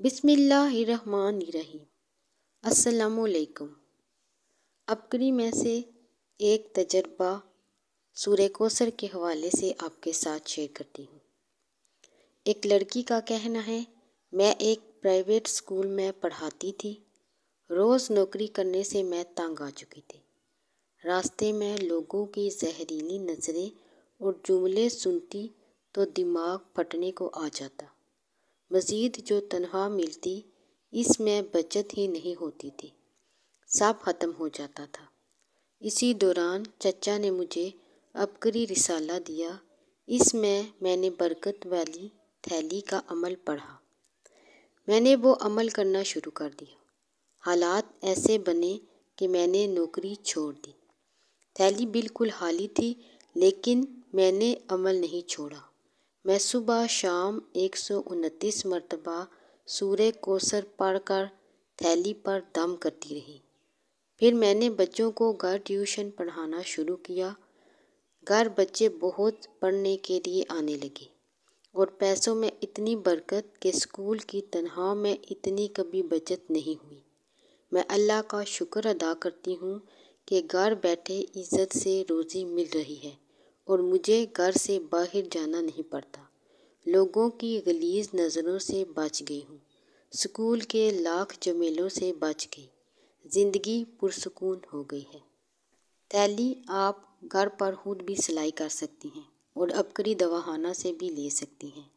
बिसमीम् असलकुम अबकरी में से एक तजर्बा सूर्य कोसर के हवाले से आपके साथ शेयर करती हूँ एक लड़की का कहना है मैं एक प्राइवेट स्कूल में पढ़ाती थी रोज़ नौकरी करने से मैं तंग आ चुकी थी रास्ते में लोगों की जहरीली नज़रें और जुमले सुनती तो दिमाग फटने को आ जाता मज़ीद जो तनख्वाह मिलती इसमें बचत ही नहीं होती थी सब ख़त्म हो जाता था इसी दौरान चचा ने मुझे अबकरी रिसाला दिया इसमें मैंने बरकत वाली थैली का अमल पढ़ा मैंने वो अमल करना शुरू कर दिया हालात ऐसे बने कि मैंने नौकरी छोड़ दी थैली बिल्कुल खाली थी लेकिन मैंने अमल नहीं छोड़ा मैं सुबह शाम एक सौ उनतीस मरतबा सूर्य कोसर पढ़ कर थैली पर दम करती रही फिर मैंने बच्चों को घर ट्यूशन पढ़ाना शुरू किया घर बच्चे बहुत पढ़ने के लिए आने लगे और पैसों में इतनी बरकत कि स्कूल की तनहा में इतनी कभी बचत नहीं हुई मैं अल्लाह का शुक्र अदा करती हूँ कि घर बैठे इज्जत से रोज़ी मिल रही है और मुझे घर से बाहर जाना नहीं पड़ता लोगों की गलीज नज़रों से बच गई हूँ स्कूल के लाख जमेलों से बच गई ज़िंदगी पुरसकून हो गई है थैली आप घर पर खुद भी सिलाई कर सकती हैं और अबकरी दवाखाना से भी ले सकती हैं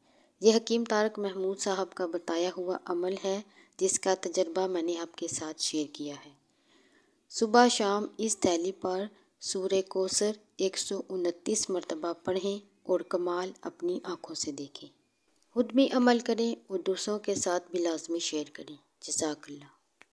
यह हकीम तारक महमूद साहब का बताया हुआ अमल है जिसका तजर्बा मैंने आपके साथ शेयर किया है सुबह शाम इस थैली पर सूर्य कोसर एक सौ उनतीस मरतबा पढ़ें और कमाल अपनी आँखों से देखें खुद भी अमल करें और दूसरों के साथ भी लाजमी शेयर करें जजाकल्ला